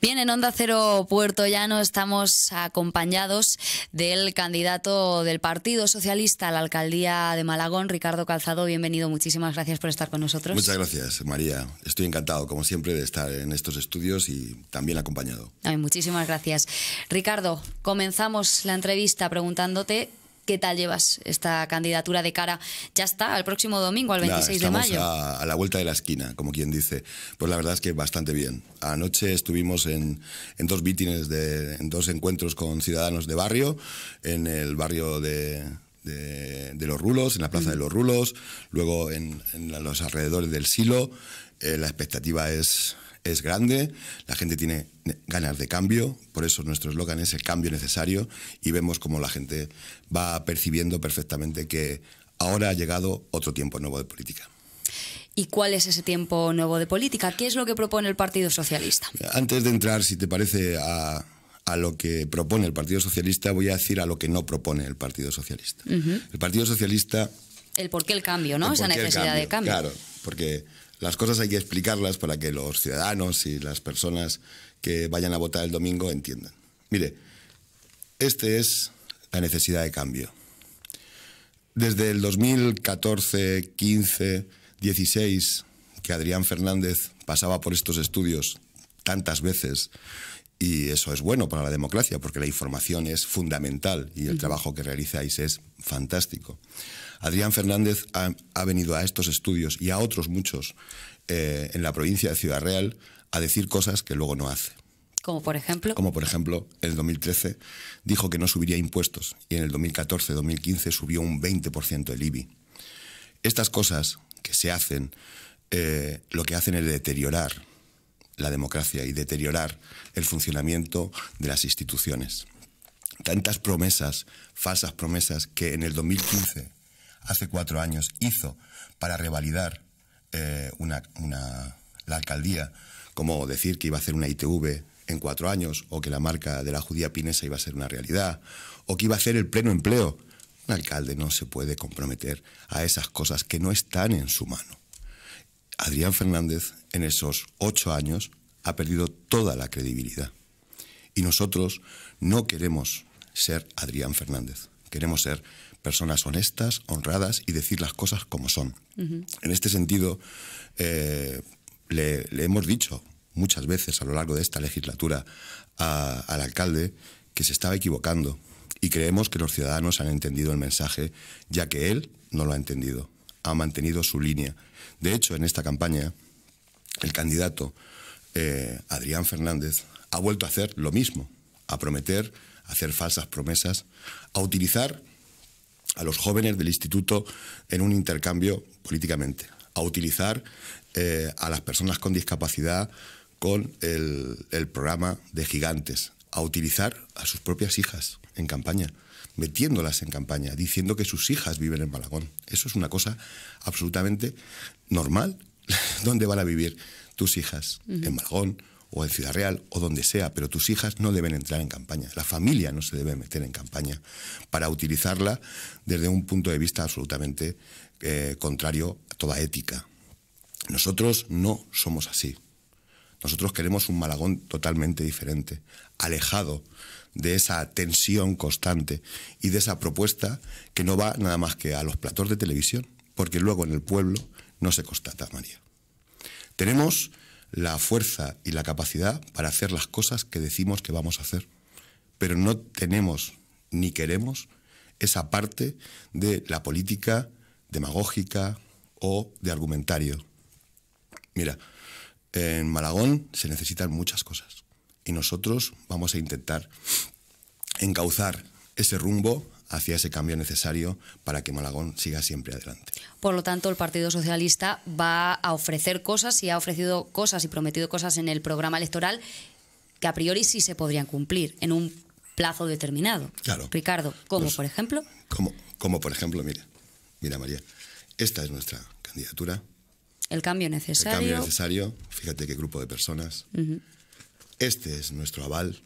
Bien, en Onda Cero Puerto Llano estamos acompañados del candidato del Partido Socialista a la alcaldía de Malagón, Ricardo Calzado. Bienvenido, muchísimas gracias por estar con nosotros. Muchas gracias, María. Estoy encantado, como siempre, de estar en estos estudios y también acompañado. Ay, muchísimas gracias. Ricardo, comenzamos la entrevista preguntándote ¿Qué tal llevas esta candidatura de cara? Ya está, al próximo domingo, al 26 de mayo. A, a, la vuelta de la esquina, como quien dice. Pues la verdad es que bastante bien. Anoche estuvimos en, dos vítines, en dos encuentros con ciudadanos de barrio, en el barrio de, los Rulos, en la Plaza de mm. los Rulos, luego en, los alrededores del Silo. Eh, la expectativa es es grande, la gente tiene ganas de cambio, por eso nuestro eslogan es el cambio necesario y vemos cómo la gente va percibiendo perfectamente que ahora ha llegado otro tiempo nuevo de política. ¿Y cuál es ese tiempo nuevo de política? ¿Qué es lo que propone el Partido Socialista? Antes de entrar, si te parece, a, lo que propone el Partido Socialista, voy a decir a lo que no propone el Partido Socialista. El Partido Socialista... El por qué el cambio, ¿no? Esa necesidad de cambio. Claro, porque las cosas hay que explicarlas para que los ciudadanos y las personas que vayan a votar el domingo entiendan. Mire, esta es la necesidad de cambio. Desde el 2014, 15, 16, que Adrián Fernández pasaba por estos estudios tantas veces y eso es bueno para la democracia, porque la información es fundamental y el trabajo que realizáis es fantástico. Adrián Fernández ha, venido a estos estudios y a otros muchos eh, en la provincia de Ciudad Real a decir cosas que luego no hace. Como por ejemplo. Como por ejemplo, en el 2013 dijo que no subiría impuestos y en el 2014-2015 subió un 20% el IBI. Estas cosas que se hacen eh, lo que hacen es deteriorar la democracia y deteriorar el funcionamiento de las instituciones. Tantas promesas, falsas promesas, que en el 2015, hace cuatro años, hizo para revalidar eh, una, la alcaldía, como decir que iba a hacer una ITV en cuatro años, o que la marca de la judía pinesa iba a ser una realidad, o que iba a hacer el pleno empleo. Un alcalde no se puede comprometer a esas cosas que no están en su mano. Adrián Fernández en esos ocho años ha perdido toda la credibilidad. Y nosotros no queremos ser Adrián Fernández, queremos ser personas honestas, honradas y decir las cosas como son. En este sentido, eh, le, hemos dicho muchas veces a lo largo de esta legislatura al alcalde que se estaba equivocando y creemos que los ciudadanos han entendido el mensaje, ya que él no lo ha entendido ha mantenido su línea. De hecho, en esta campaña, el candidato eh, Adrián Fernández ha vuelto a hacer lo mismo, a prometer, a hacer falsas promesas, a utilizar a los jóvenes del instituto en un intercambio políticamente, a utilizar eh, a las personas con discapacidad con el programa de gigantes, a utilizar a sus propias hijas en campaña metiéndolas en campaña, diciendo que sus hijas viven en Malagón. Eso es una cosa absolutamente normal. ¿Dónde van a vivir tus hijas? En Malagón o en Ciudad Real o donde sea, pero tus hijas no deben entrar en campaña. La familia no se debe meter en campaña para utilizarla desde un punto de vista absolutamente eh, contrario a toda ética. Nosotros no somos así. Nosotros queremos un Malagón totalmente diferente, alejado de esa tensión constante y de esa propuesta que no va nada más que a los platos de televisión, porque luego en el pueblo no se constata, María. Tenemos la fuerza y la capacidad para hacer las cosas que decimos que vamos a hacer, pero no tenemos ni queremos esa parte de la política demagógica o de argumentario. Mira, en Malagón se necesitan muchas cosas y nosotros vamos a intentar encauzar ese rumbo hacia ese cambio necesario para que Malagón siga siempre adelante. Por lo tanto, el Partido Socialista va a ofrecer cosas y ha ofrecido cosas y prometido cosas en el programa electoral que a priori sí se podrían cumplir en un plazo determinado. Claro. Ricardo, ¿cómo pues, por ejemplo? Como, como por ejemplo, mira, mira María, esta es nuestra candidatura. El cambio necesario. El cambio necesario, fíjate qué grupo de personas. Este es nuestro aval.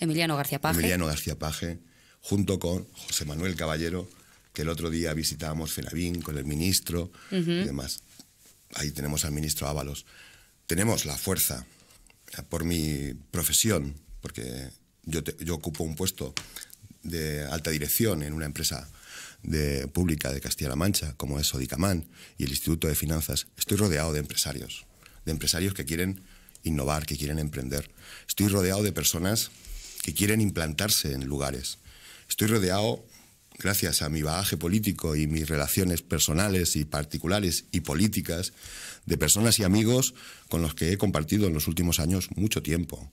Emiliano García Paje. Emiliano García Paje, junto con José Manuel Caballero, que el otro día visitábamos Fenavín con el ministro y demás. Ahí tenemos al ministro Ábalos. Tenemos la fuerza, por mi profesión, porque yo, yo ocupo un puesto de alta dirección en una empresa de, pública de Castilla-La Mancha, como es Odicamán y el Instituto de Finanzas, estoy rodeado de empresarios, de empresarios que quieren innovar, que quieren emprender. Estoy rodeado de personas que quieren implantarse en lugares. Estoy rodeado, gracias a mi bagaje político y mis relaciones personales y particulares y políticas, de personas y amigos con los que he compartido en los últimos años mucho tiempo.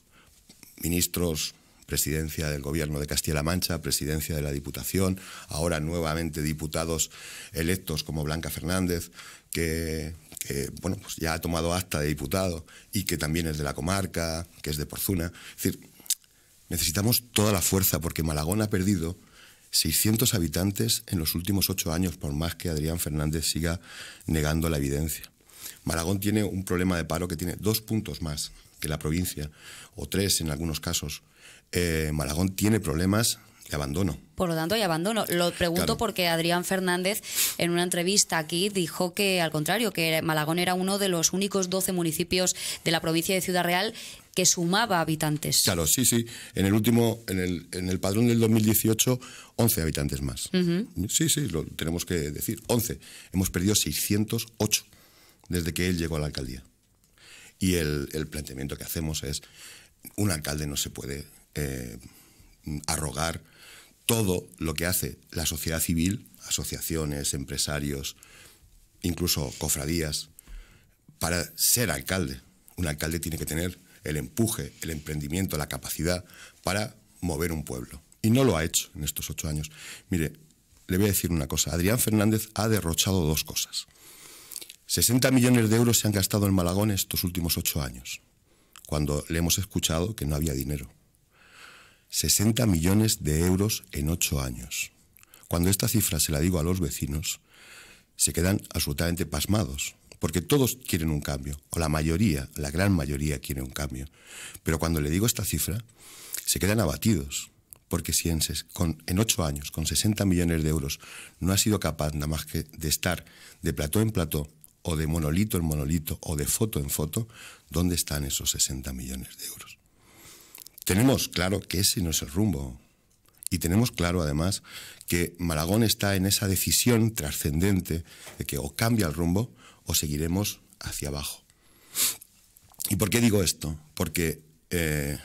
Ministros, presidencia del gobierno de Castilla-La Mancha, presidencia de la Diputación, ahora nuevamente diputados electos como Blanca Fernández, que que bueno, pues ya ha tomado acta de diputado y que también es de la comarca, que es de Porzuna. Es decir, necesitamos toda la fuerza porque Malagón ha perdido 600 habitantes en los últimos ocho años, por más que Adrián Fernández siga negando la evidencia. Malagón tiene un problema de paro que tiene dos puntos más que la provincia, o tres en algunos casos. Eh, Malagón tiene problemas Abandono. Por lo tanto, hay abandono. Lo pregunto porque Adrián Fernández en una entrevista aquí dijo que, al contrario, que Malagón era uno de los únicos 12 municipios de la provincia de Ciudad Real que sumaba habitantes. Claro, sí, sí. En el último, en el, en el padrón del 2018, 11 habitantes más. Sí, sí, lo tenemos que decir. 11. Hemos perdido 608 desde que él llegó a la alcaldía. Y el, planteamiento que hacemos es, un alcalde no se puede... Eh, Mm, arrogar todo lo que hace la sociedad civil, asociaciones, empresarios, incluso cofradías, para ser alcalde. Un alcalde tiene que tener el empuje, el emprendimiento, la capacidad para mover un pueblo. Y no lo ha hecho en estos ocho años. Mire, le voy a decir una cosa. Adrián Fernández ha derrochado dos cosas. 60 millones de euros se han gastado en Malagón estos últimos ocho años, cuando le hemos escuchado que no había dinero. 60 millones de euros en ocho años. Cuando esta cifra se la digo a los vecinos, se quedan absolutamente pasmados, porque todos quieren un cambio, o la mayoría, la gran mayoría quiere un cambio. Pero cuando le digo esta cifra, se quedan abatidos, porque si en, con, en ocho años, con 60 millones de euros, no ha sido capaz nada más que de estar de plató en plató, o de monolito en monolito, o de foto en foto, ¿dónde están esos 60 millones de euros? Tenemos claro que ese no es el rumbo. Y tenemos claro, además, que Malagón está en esa decisión trascendente de que o cambia el rumbo o seguiremos hacia abajo. ¿Y por qué digo esto? Porque eh,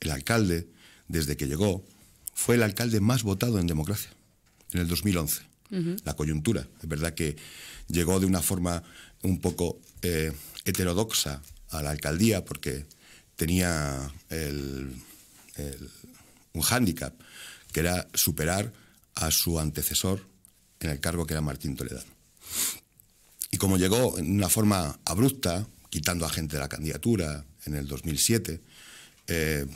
el alcalde, desde que llegó, fue el alcalde más votado en democracia, en el 2011. La coyuntura. Es verdad que llegó de una forma un poco eh, heterodoxa a la alcaldía, porque tenía un hándicap, que era superar a su antecesor en el cargo que era Martín Toledano. Y como llegó en una forma abrupta, quitando a gente de la candidatura en el 2007, eh,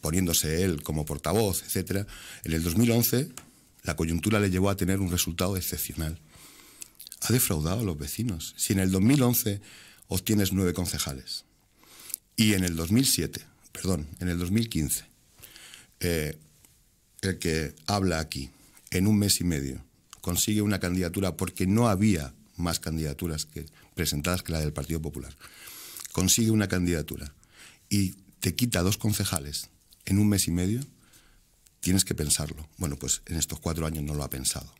poniéndose él como portavoz, etc., en el 2011 la coyuntura le llevó a tener un resultado excepcional. Ha defraudado a los vecinos. Si en el 2011 obtienes nueve concejales, y en el 2007, perdón, en el 2015, eh, el que habla aquí, en un mes y medio, consigue una candidatura porque no había más candidaturas que, presentadas que la del Partido Popular. Consigue una candidatura y te quita dos concejales en un mes y medio, tienes que pensarlo. Bueno, pues en estos cuatro años no lo ha pensado.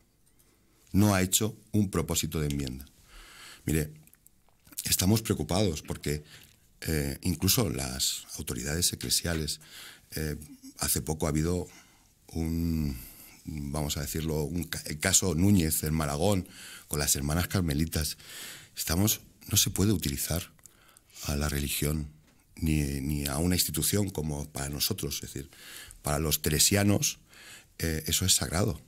No ha hecho un propósito de enmienda. Mire, estamos preocupados porque eh, incluso las autoridades eclesiales. Eh, hace poco ha habido un, vamos a decirlo, un, el caso Núñez en Malagón con las hermanas carmelitas. Estamos, no se puede utilizar a la religión ni, a una institución como para nosotros, es decir, para los teresianos eh, eso es sagrado.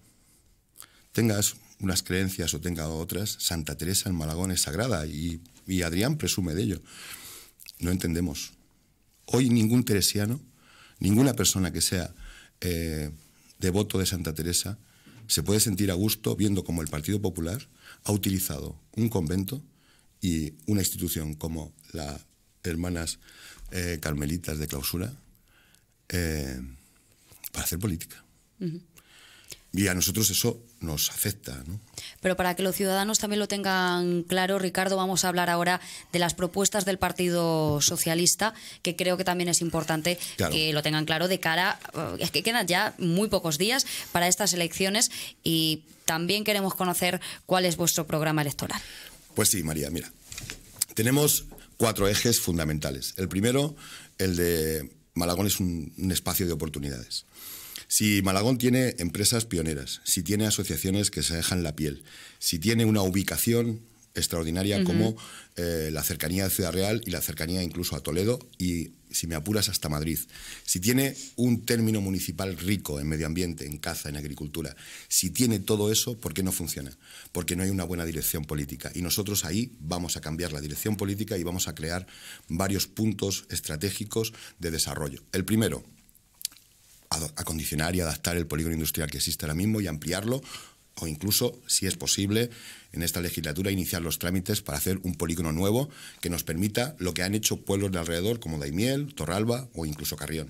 Tengas unas creencias o tengas otras, Santa Teresa en Malagón es sagrada y, y Adrián presume de ello no entendemos. Hoy ningún teresiano, ninguna persona que sea eh, devoto de Santa Teresa, se puede sentir a gusto viendo cómo el Partido Popular ha utilizado un convento y una institución como las hermanas eh, carmelitas de clausura eh, para hacer política. Y a nosotros eso nos afecta. Pero para que los ciudadanos también lo tengan claro, Ricardo, vamos a hablar ahora de las propuestas del Partido Socialista, que creo que también es importante que lo tengan claro de cara, eh, es que quedan ya muy pocos días para estas elecciones y también queremos conocer cuál es vuestro programa electoral. Pues sí, María, mira, tenemos cuatro ejes fundamentales. El primero, el de Malagón es un espacio de oportunidades. Si Malagón tiene empresas pioneras, si tiene asociaciones que se dejan la piel, si tiene una ubicación extraordinaria como eh, la cercanía de Ciudad Real y la cercanía incluso a Toledo y, si me apuras, hasta Madrid. Si tiene un término municipal rico en medio ambiente, en caza, en agricultura, si tiene todo eso, ¿por qué no funciona? Porque no hay una buena dirección política. Y nosotros ahí vamos a cambiar la dirección política y vamos a crear varios puntos estratégicos de desarrollo. El primero, acondicionar y adaptar el polígono industrial que existe ahora mismo y ampliarlo o incluso, si es posible, en esta legislatura iniciar los trámites para hacer un polígono nuevo que nos permita lo que han hecho pueblos de alrededor como Daimiel, Torralba o incluso Carrión.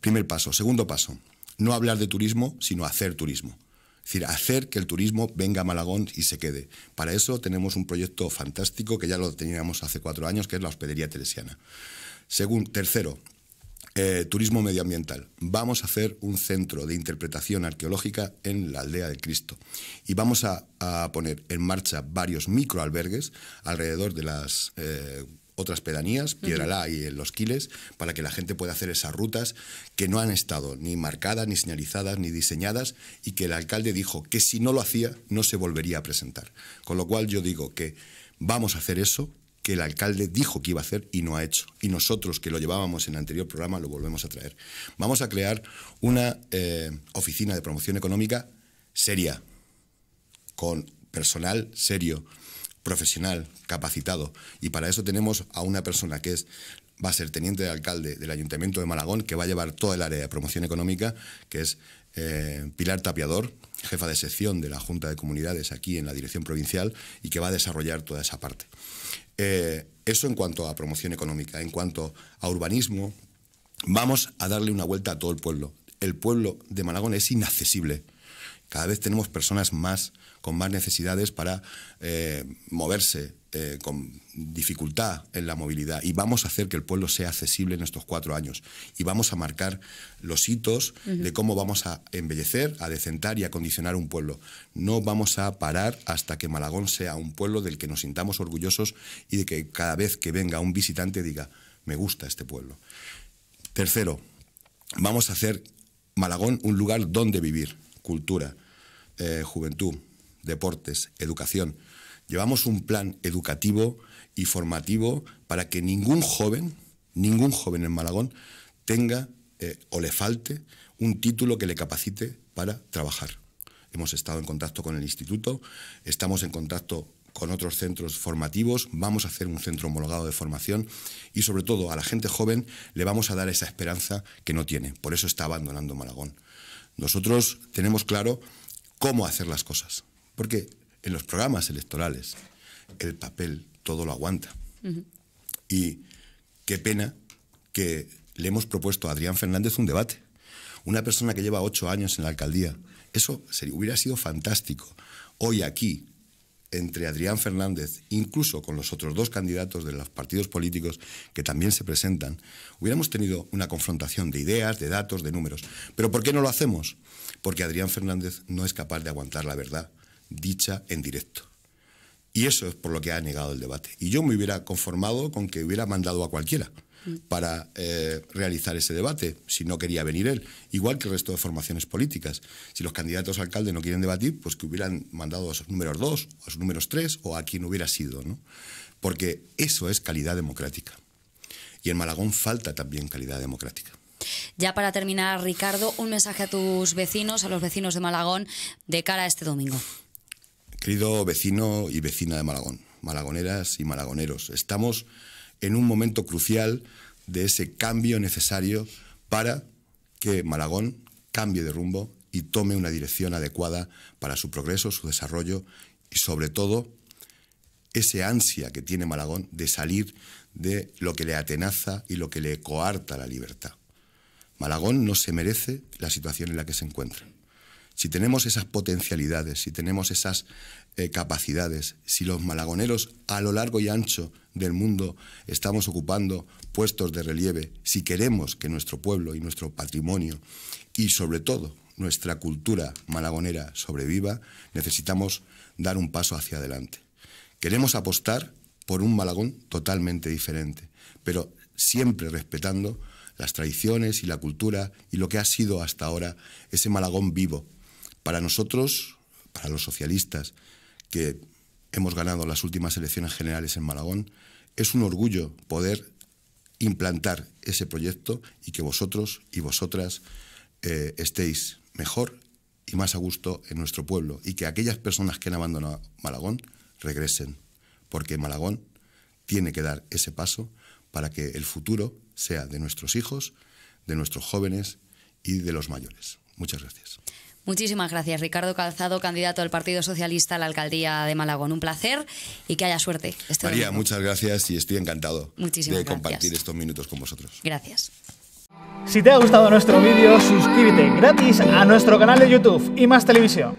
Primer paso. Segundo paso, no hablar de turismo, sino hacer turismo. Es decir, hacer que el turismo venga a Malagón y se quede. Para eso tenemos un proyecto fantástico que ya lo teníamos hace cuatro años, que es la hospedería teresiana. Según, tercero, eh, turismo medioambiental. Vamos a hacer un centro de interpretación arqueológica en la aldea de Cristo y vamos a, poner en marcha varios microalbergues alrededor de las eh, otras pedanías, Piedralá y eh, Los Quiles, para que la gente pueda hacer esas rutas que no han estado ni marcadas, ni señalizadas, ni diseñadas y que el alcalde dijo que si no lo hacía no se volvería a presentar. Con lo cual yo digo que vamos a hacer eso, que el alcalde dijo que iba a hacer y no ha hecho. Y nosotros, que lo llevábamos en el anterior programa, lo volvemos a traer. Vamos a crear una eh, oficina de promoción económica seria, con personal serio, profesional, capacitado. Y para eso tenemos a una persona que es va a ser teniente de alcalde del Ayuntamiento de Malagón, que va a llevar toda el área de promoción económica, que es eh, Pilar Tapiador, jefa de sección de la Junta de Comunidades aquí en la Dirección Provincial, y que va a desarrollar toda esa parte. Eh, eso en cuanto a promoción económica, en cuanto a urbanismo, vamos a darle una vuelta a todo el pueblo. El pueblo de Malagón es inaccesible. Cada vez tenemos personas más con más necesidades para eh, moverse eh, con dificultad en la movilidad y vamos a hacer que el pueblo sea accesible en estos cuatro años y vamos a marcar los hitos de cómo vamos a embellecer, a decentar y a condicionar un pueblo. No vamos a parar hasta que Malagón sea un pueblo del que nos sintamos orgullosos y de que cada vez que venga un visitante diga, me gusta este pueblo. Tercero, vamos a hacer Malagón un lugar donde vivir cultura, eh, juventud, deportes, educación. Llevamos un plan educativo y formativo para que ningún joven, ningún joven en Malagón tenga eh, o le falte un título que le capacite para trabajar. Hemos estado en contacto con el instituto, estamos en contacto con otros centros formativos, vamos a hacer un centro homologado de formación y sobre todo a la gente joven le vamos a dar esa esperanza que no tiene. Por eso está abandonando Malagón. Nosotros tenemos claro cómo hacer las cosas, porque en los programas electorales el papel todo lo aguanta. Y qué pena que le hemos propuesto a Adrián Fernández un debate. Una persona que lleva ocho años en la alcaldía, eso hubiera sido fantástico. Hoy aquí, entre Adrián Fernández, incluso con los otros dos candidatos de los partidos políticos que también se presentan, hubiéramos tenido una confrontación de ideas, de datos, de números. Pero ¿por qué no lo hacemos? Porque Adrián Fernández no es capaz de aguantar la verdad dicha en directo. Y eso es por lo que ha negado el debate. Y yo me hubiera conformado con que hubiera mandado a cualquiera para eh, realizar ese debate, si no quería venir él, igual que el resto de formaciones políticas. Si los candidatos a alcalde no quieren debatir, pues que hubieran mandado a sus números dos, a sus números tres o a quien hubiera sido, ¿no? Porque eso es calidad democrática. Y en Malagón falta también calidad democrática. Ya para terminar, Ricardo, un mensaje a tus vecinos, a los vecinos de Malagón, de cara a este domingo. Querido vecino y vecina de Malagón, malagoneras y malagoneros, estamos en un momento crucial de ese cambio necesario para que Malagón cambie de rumbo y tome una dirección adecuada para su progreso, su desarrollo y sobre todo ese ansia que tiene Malagón de salir de lo que le atenaza y lo que le coarta la libertad. Malagón no se merece la situación en la que se encuentra. Si tenemos esas potencialidades, si tenemos esas eh, capacidades, si los malagoneros a lo largo y ancho del mundo estamos ocupando puestos de relieve, si queremos que nuestro pueblo y nuestro patrimonio y sobre todo nuestra cultura malagonera sobreviva, necesitamos dar un paso hacia adelante. Queremos apostar por un Malagón totalmente diferente, pero siempre respetando las tradiciones y la cultura y lo que ha sido hasta ahora ese Malagón vivo, para nosotros, para los socialistas, que hemos ganado las últimas elecciones generales en Malagón, es un orgullo poder implantar ese proyecto y que vosotros y vosotras eh, estéis mejor y más a gusto en nuestro pueblo y que aquellas personas que han abandonado Malagón regresen, porque Malagón tiene que dar ese paso para que el futuro sea de nuestros hijos, de nuestros jóvenes y de los mayores. Muchas gracias. Muchísimas gracias, Ricardo Calzado, candidato del Partido Socialista a la alcaldía de Malagón. Un placer y que haya suerte. Este María, muchas gracias y estoy encantado de compartir estos minutos con vosotros. Gracias. Si te ha gustado nuestro vídeo, suscríbete gratis a nuestro canal de YouTube y más televisión.